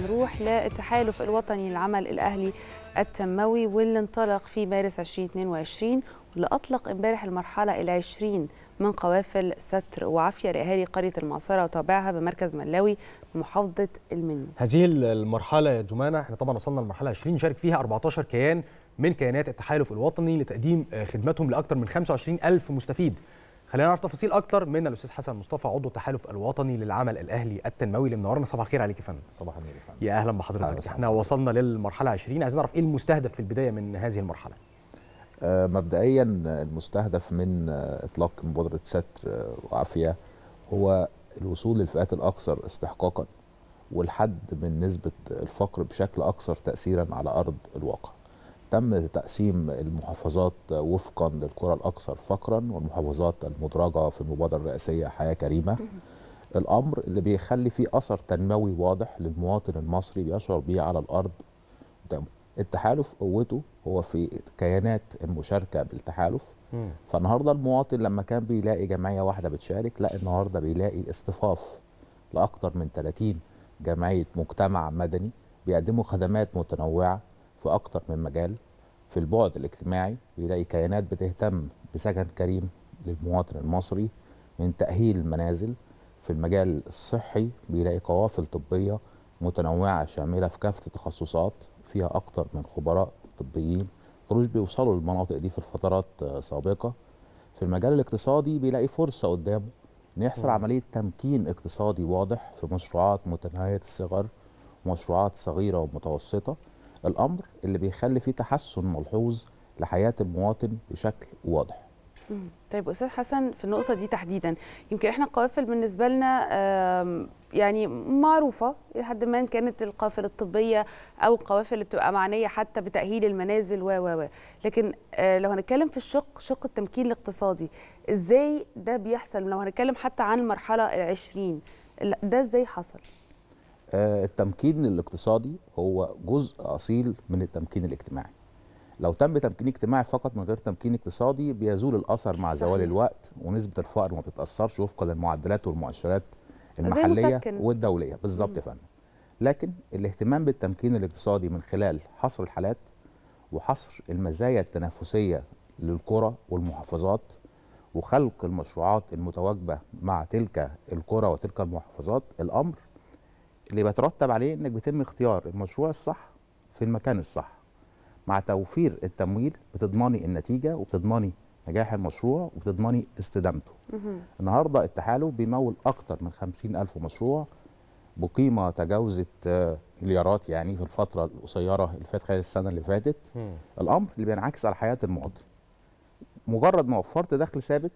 نروح للتحالف الوطني للعمل الأهلي التنموي واللي انطلق في مارس 2022 واللي أطلق امبارح المرحلة العشرين من قوافل ستر وعافية لأهالي قرية المعصرة وتابعها بمركز ملاوي محافظة المنيا هذه المرحلة يا جمانة احنا طبعا وصلنا لمرحلة 20 شارك فيها 14 كيان من كيانات التحالف الوطني لتقديم خدماتهم لأكثر من 25 ألف مستفيد خلينا نعرف تفاصيل اكتر من الاستاذ حسن مصطفى عضو التحالف الوطني للعمل الاهلي التنموي اللي منورنا صباح الخير عليك يا فندم صباح النور يا فندم يا اهلا بحضرتك احنا وصلنا للمرحله 20 عايزين نعرف ايه المستهدف في البدايه من هذه المرحله آه، مبدئيا المستهدف من آه، اطلاق مبادره ستر آه، وعافيه هو الوصول للفئات الاكثر استحقاقا والحد من نسبه الفقر بشكل اكثر تاثيرا على ارض الواقع تم تقسيم المحافظات وفقا للقرى الاكثر فقرا والمحافظات المدرجه في المبادره الرئاسيه حياه كريمه الامر اللي بيخلي فيه اثر تنموي واضح للمواطن المصري بيشعر بيه على الارض قدامه التحالف قوته هو في كيانات المشاركه بالتحالف فالنهارده المواطن لما كان بيلاقي جمعيه واحده بتشارك لا النهارده بيلاقي اصطفاف لاكثر من 30 جمعيه مجتمع مدني بيقدموا خدمات متنوعه في اكتر من مجال في البعد الاجتماعي بيلاقي كيانات بتهتم بسكن كريم للمواطن المصري من تأهيل منازل في المجال الصحي بيلاقي قوافل طبية متنوعة شاملة في كافة التخصصات فيها أكتر من خبراء طبيين كانوش بيوصلوا للمناطق دي في الفترات سابقة في المجال الاقتصادي بيلاقي فرصة قدامه إن يحصل عملية تمكين اقتصادي واضح في مشروعات متناهية الصغر ومشروعات صغيرة ومتوسطة الامر اللي بيخلي فيه تحسن ملحوظ لحياه المواطن بشكل واضح طيب استاذ حسن في النقطه دي تحديدا يمكن احنا القوافل بالنسبه لنا يعني معروفه الى حد ما كانت القوافل الطبيه او القوافل اللي بتبقى معنيه حتى بتاهيل المنازل و و و لكن آه، لو هنتكلم في الشق شق التمكين الاقتصادي ازاي ده بيحصل لو هنتكلم حتى عن المرحله ال20 ده ازاي حصل آه، التمكين الاقتصادي هو جزء اصيل من التمكين الاجتماعي لو تم تمكين اجتماعي فقط من غير تمكين اقتصادي بيزول الاثر مع زوال الوقت ونسبه الفقر ما بتتاثرش وفقا للمعدلات والمؤشرات المحليه والدوليه بالظبط يا فندم لكن الاهتمام بالتمكين الاقتصادي من خلال حصر الحالات وحصر المزايا التنافسيه للقرى والمحافظات وخلق المشروعات المتواجبه مع تلك القرى وتلك المحافظات الامر اللي بيترتب عليه انك بتم اختيار المشروع الصح في المكان الصح مع توفير التمويل بتضمني النتيجه وبتضمني نجاح المشروع وبتضمني استدامته النهارده التحالف بيمول اكتر من 50000 مشروع بقيمه تجاوزت آه، مليارات يعني في الفتره القصيره اللي فاتت خلال السنه اللي فاتت الامر اللي بينعكس على حياه المواطن مجرد ما وفرت دخل ثابت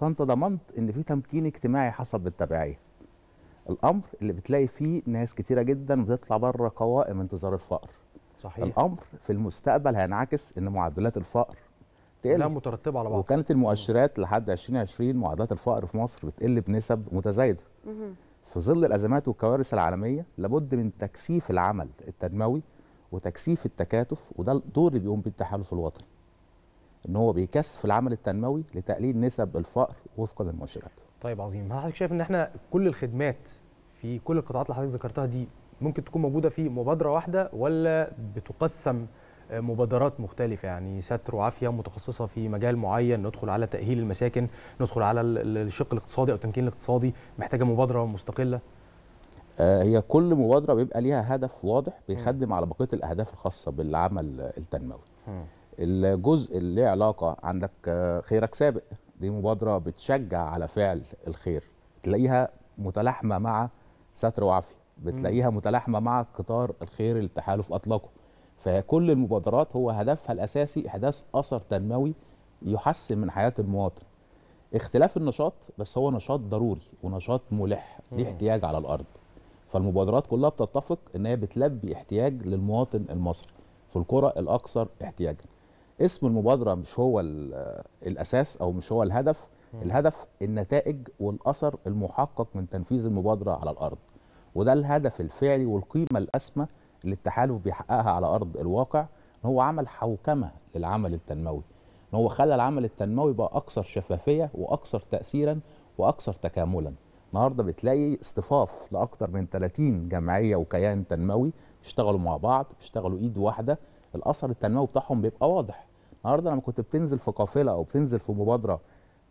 فانت ضمنت ان في تمكين اجتماعي حصل بالتبعيه الامر اللي بتلاقي فيه ناس كتيره جدا بتطلع بره قوائم انتظار الفقر صحيح الامر في المستقبل هينعكس ان معدلات الفقر تقل لا مترتبه على بعض وكانت المؤشرات لحد 2020 معدلات الفقر في مصر بتقل بنسب متزايده في ظل الازمات والكوارث العالميه لابد من تكثيف العمل التنموي وتكثيف التكاتف وده الدور اللي بيقوم بيه التحالف الوطني ان هو بيكثف العمل التنموي لتقليل نسب الفقر وفقا للمؤشرات طيب عظيم هل حضرتك شايف ان احنا كل الخدمات في كل القطاعات اللي حضرتك ذكرتها دي ممكن تكون موجوده في مبادره واحده ولا بتقسم آه، مبادرات مختلفة يعني ستر وعافية متخصصة في مجال معين ندخل على تأهيل المساكن ندخل على الشق الاقتصادي أو التمكين الاقتصادي محتاجة مبادرة مستقلة آه، هي كل مبادرة بيبقى ليها هدف واضح بيخدم م. على بقية الأهداف الخاصة بالعمل التنموي م. الجزء اللي علاقة عندك آه، خيرك سابق دي مبادره بتشجع على فعل الخير تلاقيها متلاحمه مع ستر وعافيه بتلاقيها متلاحمه مع قطار الخير اللي التحالف اطلقه فكل المبادرات هو هدفها الاساسي احداث اثر تنموي يحسن من حياه المواطن اختلاف النشاط بس هو نشاط ضروري ونشاط ملح ليه احتياج على الارض فالمبادرات كلها بتتفق ان هي بتلبي احتياج للمواطن المصري في القرى الاكثر احتياجا اسم المبادره مش هو الاساس او مش هو الهدف الهدف النتائج والاثر المحقق من تنفيذ المبادره على الارض وده الهدف الفعلي والقيمه الاسمى اللي التحالف بيحققها على ارض الواقع ان هو عمل حوكمه للعمل التنموي ان هو خلى العمل التنموي بقى اكثر شفافيه واكثر تاثيرا واكثر تكاملا النهارده بتلاقي اصطفاف لاكثر من 30 جمعيه وكيان تنموي بيشتغلوا مع بعض بيشتغلوا ايد واحده الاثر التنموي بتاعهم بيبقى واضح النهارده لما كنت بتنزل في قافله او بتنزل في مبادره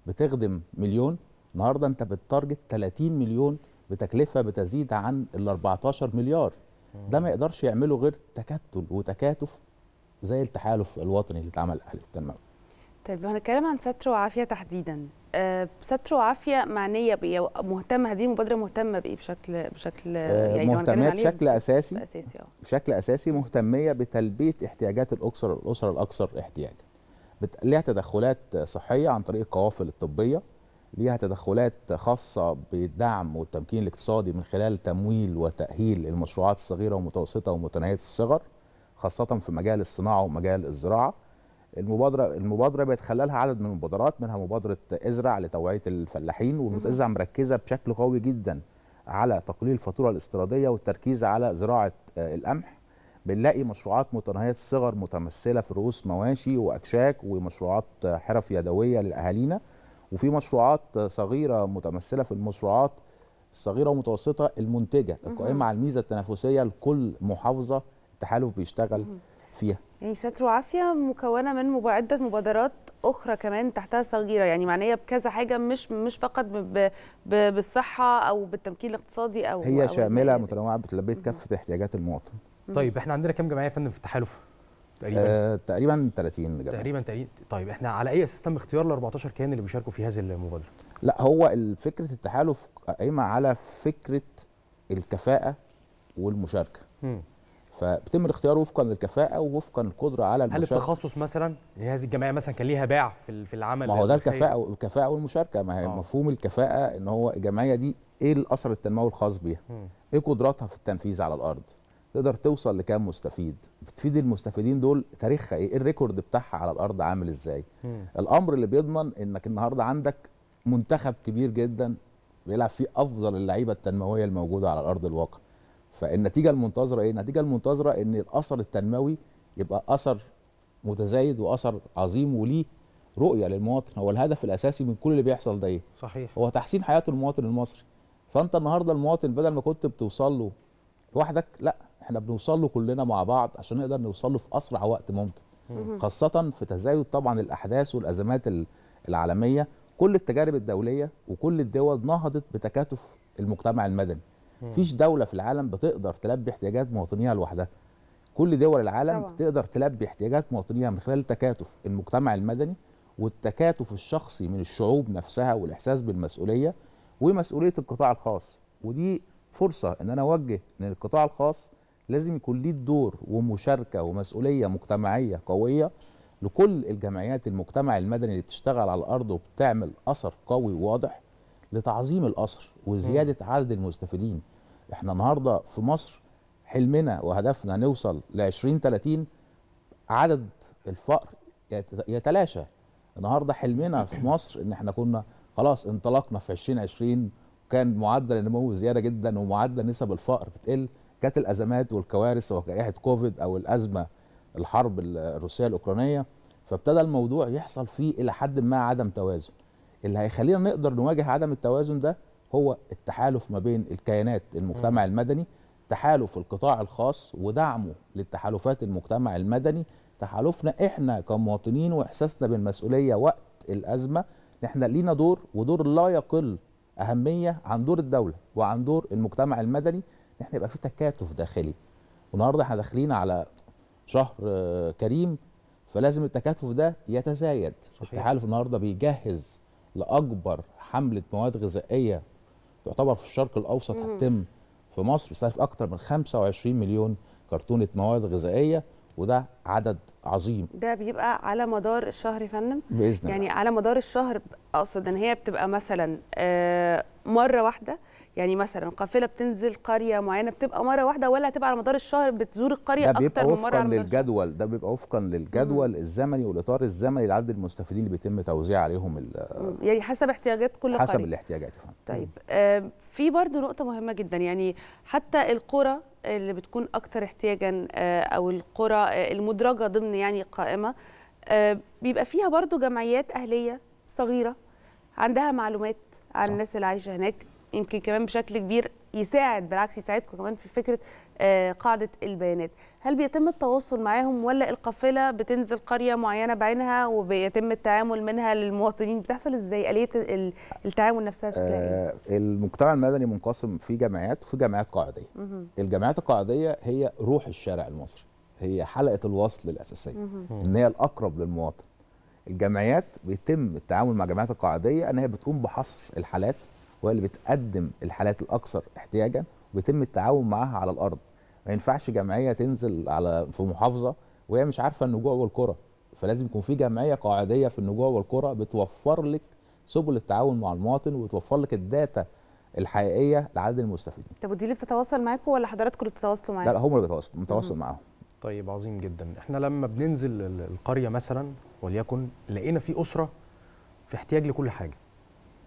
بتخدم مليون النهارده انت بتتارجت 30 مليون بتكلفه بتزيد عن ال 14 مليار ده ما يقدرش يعمله غير تكتل وتكاتف زي التحالف الوطني اللي اتعمل اهلي التنموي طيب لو هنتكلم عن ستر وعافيه تحديدا أه ستر وعافيه معنيه بايه مهتمه هذه المبادره مهتمه بايه بشكل بشكل أه يعني مهتمه بشكل اساسي بشكل اساسي, آه. بشكل أساسي مهتميه بتلبيه احتياجات الاسر الاسر الاكثر احتياجا بت... ليها تدخلات صحيه عن طريق القوافل الطبيه ليها تدخلات خاصه بالدعم والتمكين الاقتصادي من خلال تمويل وتاهيل المشروعات الصغيره والمتوسطه ومتناهيه الصغر خاصه في مجال الصناعه ومجال الزراعه المبادره المبادره بيتخللها عدد من المبادرات منها مبادره ازرع لتوعيه الفلاحين والمتازرع مركزه بشكل قوي جدا على تقليل الفاتوره الاستيراديه والتركيز على زراعه آه، القمح بنلاقي مشروعات متناهيه الصغر متمثله في رؤوس مواشي واكشاك ومشروعات حرف يدويه لاهالينا وفي مشروعات صغيره متمثله في المشروعات الصغيره ومتوسطه المنتجه القائمه على الميزه التنافسيه لكل محافظه التحالف بيشتغل فيها يعني ستر وعافيه مكونه من عده مبادرات اخرى كمان تحتها صغيره يعني معنيه بكذا حاجه مش مش فقط بالصحه او بالتمكين الاقتصادي او هي أو شامله متنوعه بتلبي كافه احتياجات المواطن طيب احنا عندنا كام جمعيه فن في التحالف؟ تقريبا آه، تقريبا 30 جمعيه تقريبا تقريبا طيب احنا على اي اساس تم اختيار ال 14 كيان اللي بيشاركوا في هذه المبادره؟ لا هو فكره التحالف قايمه على فكره الكفاءه والمشاركه. م. فبتم الاختيار وفقا للكفاءه ووفقا للقدره على المشاركه هل التخصص مثلا يعني هذه الجمعيه مثلا كان ليها باع في العمل ما هو ده الكفاءه الكفاءه والمشاركه ما هي آه. مفهوم الكفاءه ان هو الجمعيه دي ايه الاثر التنموي الخاص بيها؟ م. ايه قدراتها في التنفيذ على الارض؟ تقدر توصل لكام مستفيد بتفيد المستفيدين دول تاريخها إيه؟, ايه الريكورد بتاعها على الارض عامل ازاي مم. الامر اللي بيضمن انك النهارده عندك منتخب كبير جدا بيلعب فيه افضل اللعيبه التنمويه الموجوده على الارض الواقع فالنتيجه المنتظره ايه النتيجه المنتظره ان الاثر التنموي يبقى اثر متزايد واثر عظيم وليه رؤيه للمواطن هو الهدف الاساسي من كل اللي بيحصل ده ايه صحيح هو تحسين حياه المواطن المصري فانت النهارده المواطن بدل ما كنت بتوصل له لوحدك لا احنا بنوصل له كلنا مع بعض عشان نقدر نوصل له في اسرع وقت ممكن خاصه في تزايد طبعا الاحداث والازمات العالميه كل التجارب الدوليه وكل الدول نهضت بتكاتف المجتمع المدني مفيش دوله في العالم بتقدر تلبي احتياجات مواطنيها لوحدها كل دول العالم طبعا. بتقدر تلبي احتياجات مواطنيها من خلال تكاتف المجتمع المدني والتكاتف الشخصي من الشعوب نفسها والاحساس بالمسؤوليه ومسؤوليه القطاع الخاص ودي فرصه ان انا اوجه للقطاع الخاص لازم يكون ليه دور ومشاركه ومسؤوليه مجتمعيه قويه لكل الجمعيات المجتمع المدني اللي بتشتغل على الارض وبتعمل اثر قوي واضح لتعظيم الاثر وزياده م. عدد المستفيدين احنا النهارده في مصر حلمنا وهدفنا نوصل ل 20 30 عدد الفقر يتلاشى النهارده حلمنا في مصر ان احنا كنا خلاص انطلقنا في 2020 كان معدل النمو زياده جدا ومعدل نسب الفقر بتقل كانت الازمات والكوارث سواء جائحه كوفيد او الازمه الحرب الروسيه الاوكرانيه فابتدى الموضوع يحصل فيه الى حد ما عدم توازن اللي هيخلينا نقدر نواجه عدم التوازن ده هو التحالف ما بين الكيانات المجتمع المدني تحالف القطاع الخاص ودعمه للتحالفات المجتمع المدني تحالفنا احنا كمواطنين واحساسنا بالمسؤوليه وقت الازمه ان احنا لينا دور ودور لا يقل اهميه عن دور الدوله وعن دور المجتمع المدني ان احنا يبقى في تكاتف داخلي والنهارده احنا داخلين على شهر آه، كريم فلازم التكاتف ده يتزايد صحيح. التحالف النهارده بيجهز لاكبر حمله مواد غذائيه تعتبر في الشرق الاوسط هتتم في مصر بيستهدف اكتر من 25 مليون كرتونه مواد غذائيه وده عدد عظيم ده بيبقى على مدار الشهر يا فندم باذن يعني على مدار الشهر اقصد ان هي بتبقى مثلا آه، مره واحده يعني مثلا قافله بتنزل قريه معينه بتبقى مره واحده ولا هتبقى على مدار الشهر بتزور القريه اكتر من مره ده بيبقى وفقا للجدول ده بيبقى وفقا للجدول الزمني والاطار الزمني لعدد المستفيدين اللي بيتم توزيع عليهم يعني حسب احتياجات كل قريه حسب الاحتياجات الاحتياجات فهم. طيب آه، في برضه نقطه مهمه جدا يعني حتى القرى اللي بتكون اكتر احتياجا آه، او القرى المدن مدرجه ضمن يعني قائمه آه، بيبقى فيها برضو جمعيات اهليه صغيره عندها معلومات عن آه. الناس اللي عايشه هناك يمكن كمان بشكل كبير يساعد بالعكس يساعدكم كمان في فكره آه، قاعده البيانات هل بيتم التواصل معاهم ولا القافله بتنزل قريه معينه بعينها وبيتم التعامل منها للمواطنين بتحصل ازاي اليه التعامل نفسها شكلها ايه المجتمع المدني منقسم في جمعيات وفي جمعيات قاعديه الجمعيات القاعديه هي روح الشارع المصري هي حلقه الوصل الاساسيه ان هي الاقرب للمواطن الجمعيات بيتم التعامل مع الجمعيات القاعديه ان هي بتقوم بحصر الحالات وهي اللي بتقدم الحالات الاكثر احتياجا وبيتم التعاون معاها على الارض ما ينفعش جمعيه تنزل على في محافظه وهي مش عارفه النجوع والكرة فلازم يكون في جمعيه قاعديه في النجوع والكرة بتوفر لك سبل التعاون مع المواطن وبتوفر لك الداتا الحقيقيه لعدد المستفيدين طب ودي اللي بتتواصل معاكم ولا حضراتكم اللي بتتواصلوا معاهم لا, لا هم اللي بيتواصلوا بنتواصل معاهم طيب عظيم جدا احنا لما بننزل القريه مثلا وليكن لقينا في اسره في احتياج لكل حاجه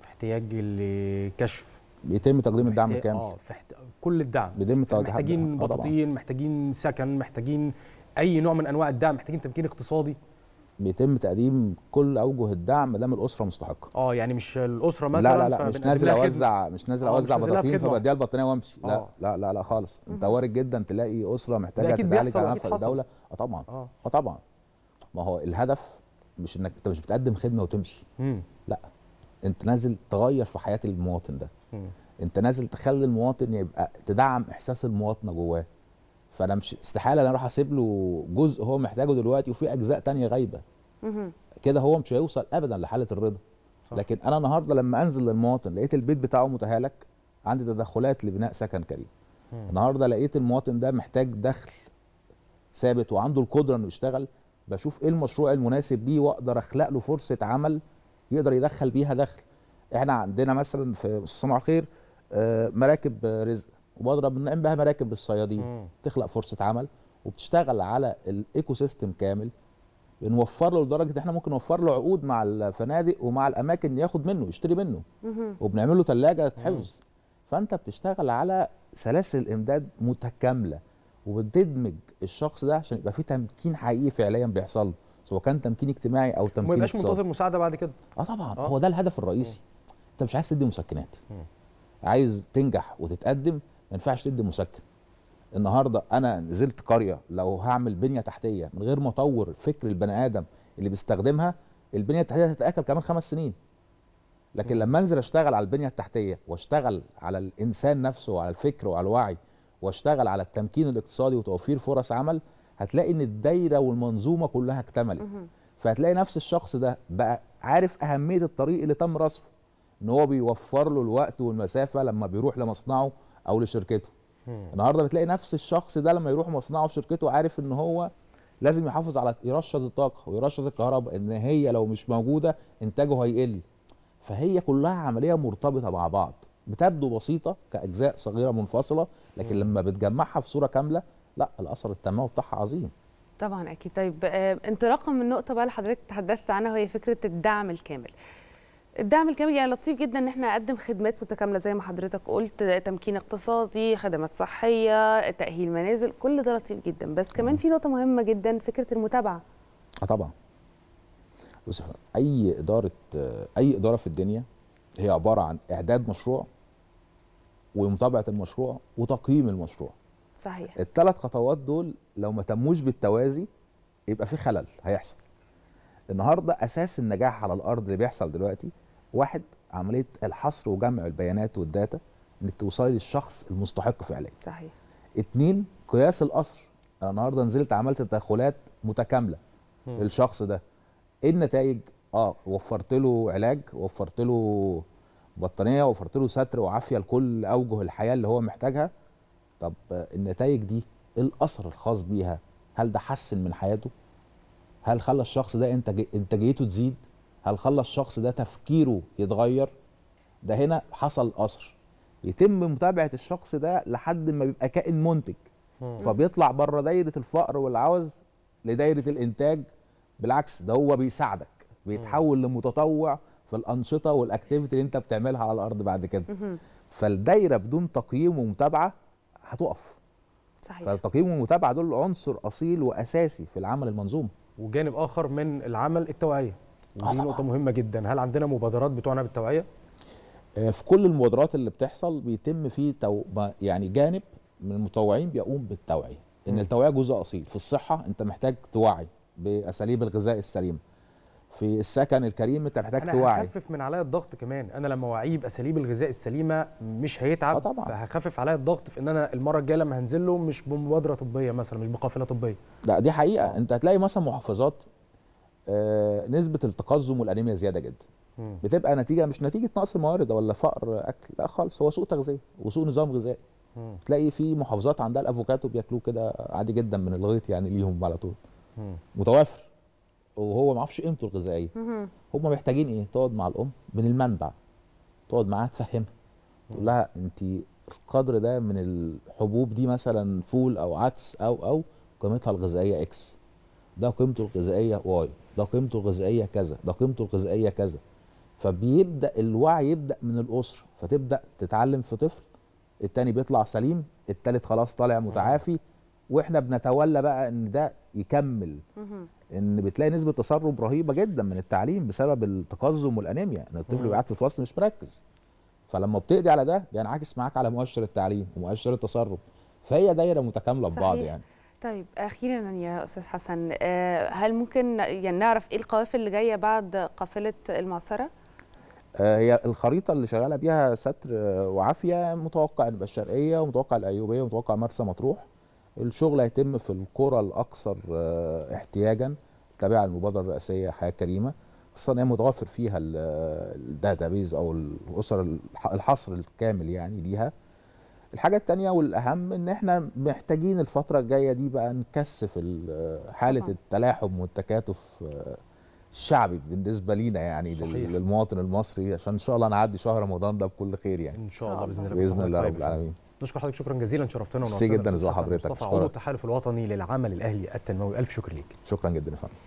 في احتياج لكشف بيتم تقديم الدعم الكامل اه في حت... كل الدعم بيتم تقديم محتاجين آه، بطاطين محتاجين سكن محتاجين اي نوع من انواع الدعم محتاجين تمكين اقتصادي بيتم تقديم كل اوجه الدعم دام الاسره مستحقه اه يعني مش الاسره مثلا لا لا لا مش نازل اوزع مش نازل آه، اوزع بطاطين فبديها البطانيه وامشي لا آه. لا لا لا خالص انت وارد جدا تلاقي اسره محتاجه تتعالج على نفس الدوله اه طبعا آه. اه طبعا ما هو الهدف مش انك انت مش بتقدم خدمه وتمشي مم. لا انت نازل تغير في حياه المواطن ده مم. انت نازل تخلي المواطن يبقى تدعم احساس المواطنه جواه فانا مش استحاله انا اروح اسيب له جزء هو محتاجه دلوقتي وفي اجزاء تانية غايبه كده هو مش هيوصل ابدا لحاله الرضا لكن انا النهارده لما انزل للمواطن لقيت البيت بتاعه متهالك عندي تدخلات لبناء سكن كريم النهارده لقيت المواطن ده محتاج دخل ثابت وعنده القدره انه يشتغل بشوف ايه المشروع المناسب ليه واقدر اخلق له فرصه عمل يقدر يدخل بيها دخل احنا عندنا مثلا في صنع خير آه، مراكب رزق وبضرب بنقوم بها مراكب للصيادين تخلق فرصه عمل وبتشتغل على الايكو سيستم كامل بنوفر له لدرجه ان احنا ممكن نوفر له عقود مع الفنادق ومع الاماكن ياخد منه يشتري منه وبنعمل له ثلاجه حفظ فانت بتشتغل على سلاسل الامداد متكامله وبتدمج الشخص ده عشان يبقى في تمكين حقيقي فعليا بيحصل له سواء كان تمكين اجتماعي او تمكين ما يبقاش منتظر مساعده بعد كده اه طبعا آه. هو ده الهدف الرئيسي مم. انت مش عايز تدي مسكنات مم. عايز تنجح وتتقدم ما ينفعش تدي مسكن النهارده انا نزلت قريه لو هعمل بنيه تحتيه من غير ما اطور فكر البني ادم اللي بيستخدمها البنيه التحتيه هتتاكل كمان خمس سنين لكن لما انزل اشتغل على البنيه التحتيه واشتغل على الانسان نفسه وعلى الفكر وعلى الوعي واشتغل على التمكين الاقتصادي وتوفير فرص عمل هتلاقي ان الدايره والمنظومه كلها اكتملت فهتلاقي نفس الشخص ده بقى عارف اهميه الطريق اللي تم رصفه ان هو بيوفر له الوقت والمسافه لما بيروح لمصنعه او لشركته النهارده بتلاقي نفس الشخص ده لما يروح مصنعه في شركته عارف ان هو لازم يحافظ على يرشد الطاقه ويرشد الكهرباء ان هي لو مش موجوده انتاجه هيقل فهي كلها عمليه مرتبطه مع بعض بتبدو بسيطه كاجزاء صغيره منفصله لكن لما بتجمعها في صوره كامله لا الاثر التنموي بتاعها عظيم طبعا اكيد طيب آه، انطلاقا من نقطه بقى اللي حضرتك تحدثت عنها وهي فكره الدعم الكامل الدعم الكامل يعني لطيف جدا ان احنا نقدم خدمات متكامله زي ما حضرتك قلت تمكين اقتصادي خدمات صحيه تاهيل منازل كل ده لطيف جدا بس كمان آه. في نقطه مهمه جدا فكره المتابعه اه طبعا بص اي اداره آه، اي اداره في الدنيا هي عباره عن اعداد مشروع ومتابعه المشروع وتقييم المشروع صحيح الثلاث خطوات دول لو ما تموش بالتوازي يبقى في خلل هيحصل النهارده اساس النجاح على الارض اللي بيحصل دلوقتي واحد عمليه الحصر وجمع البيانات والداتا انك توصلي للشخص المستحق فعليا صحيح اثنين قياس الاثر انا النهارده نزلت عملت تدخلات متكامله م. للشخص ده ايه النتائج اه وفرت له علاج وفرت له بطانيه وفرت له ستر وعافيه لكل اوجه الحياه اللي هو محتاجها طب النتائج دي الاثر الخاص بيها هل ده حسن من حياته هل خلى الشخص ده انتاجيته تزيد هل خلى الشخص ده تفكيره يتغير ده هنا حصل قصر يتم متابعه الشخص ده لحد ما بيبقى كائن منتج فبيطلع بره دايره الفقر والعوز لدايره الانتاج بالعكس ده هو بيساعدك بيتحول لمتطوع في الانشطه والاكتيفيتي اللي انت بتعملها على الارض بعد كده فالدايره بدون تقييم ومتابعه هتقف صحيح فالتقييم والمتابعه دول عنصر اصيل واساسي في العمل المنظومه وجانب اخر من العمل التوعيه ودي آه، نقطه مهمه جدا هل عندنا مبادرات بتوعنا بالتوعيه آه، في كل المبادرات اللي بتحصل بيتم فيه تو... يعني جانب من المتطوعين بيقوم بالتوعيه ان م. التوعيه جزء اصيل في الصحه انت محتاج توعي باساليب الغذاء السليمه في السكن الكريم انت محتاج أنا توعي انا هخفف من عليا الضغط كمان انا لما اوعيه باساليب الغذاء السليمه مش هيتعب آه طبعا فهخفف عليا الضغط في ان انا المره الجايه لما هنزل له مش بمبادره طبيه مثلا مش بقافله طبيه لا دي حقيقه انت هتلاقي مثلا محافظات آه، نسبه التقزم والانيميا زياده جدا بتبقى نتيجه مش نتيجه نقص الموارد ولا فقر اكل لا خالص هو سوء تغذيه وسوء نظام غذائي تلاقي في محافظات عندها الافوكاتو بياكلوه كده عادي جدا من الغيط يعني ليهم على طول متوافر وهو ما اعرفش قيمته الغذائيه هم محتاجين ايه تقعد مع الام من المنبع تقعد معاها تفهمها تقول لها انت القدر ده من الحبوب دي مثلا فول او عدس او او قيمتها الغذائيه اكس ده قيمته الغذائيه واي ده قيمته الغذائيه كذا ده قيمته الغذائيه كذا فبيبدا الوعي يبدا من الاسره فتبدا تتعلم في طفل التاني بيطلع سليم التالت خلاص طالع متعافي واحنا بنتولى بقى ان ده يكمل ان بتلاقي نسبه تسرب رهيبه جدا من التعليم بسبب التقزم والانيميا ان الطفل بيبقى قاعد في الفصل مش مركز فلما بتقضي على ده بينعكس معاك على مؤشر التعليم ومؤشر التسرب فهي دايره متكامله ببعض يعني طيب اخيرا يا استاذ حسن آه، هل ممكن يعني نعرف ايه القوافل اللي جايه بعد قافله المعصره؟ آه، هي الخريطه اللي شغاله بيها ستر آه، وعافيه متوقع الشرقيه ومتوقع الايوبيه ومتوقع مرسى مطروح الشغل هيتم في القرى الاكثر احتياجا تابعه للمبادره الرئاسيه حياه كريمه خصوصا هي متوفر فيها الداتابيز او الاسر الحصر الكامل يعني ليها الحاجة التانية والأهم إن إحنا محتاجين الفترة الجاية دي بقى نكثف حالة التلاحم والتكاتف آه، الشعبي بالنسبة لينا يعني صحيح. للمواطن المصري عشان إن شاء الله نعدي شهر رمضان ده بكل خير يعني إن شاء الله بإذن الله بإذن الله رب العالمين طيب، نشكر حضرتك شكرا جزيلا شرفتنا ونورتنا جدا زي حضرتك شكرا عضو التحالف الوطني للعمل الأهلي التنموي ألف شكر ليك شكرا جدا يا فندم